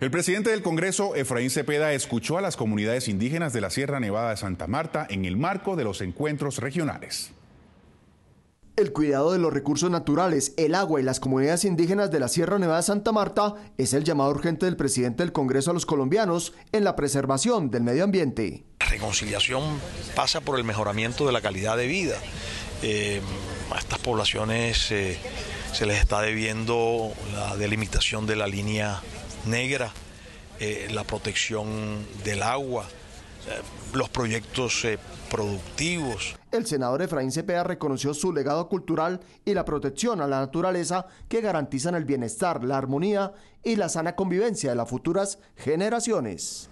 El presidente del Congreso, Efraín Cepeda, escuchó a las comunidades indígenas de la Sierra Nevada de Santa Marta en el marco de los encuentros regionales. El cuidado de los recursos naturales, el agua y las comunidades indígenas de la Sierra Nevada de Santa Marta es el llamado urgente del presidente del Congreso a los colombianos en la preservación del medio ambiente. La reconciliación pasa por el mejoramiento de la calidad de vida. Eh, a estas poblaciones eh, se les está debiendo la delimitación de la línea negra, eh, la protección del agua, eh, los proyectos eh, productivos. El senador Efraín Cepeda reconoció su legado cultural y la protección a la naturaleza que garantizan el bienestar, la armonía y la sana convivencia de las futuras generaciones.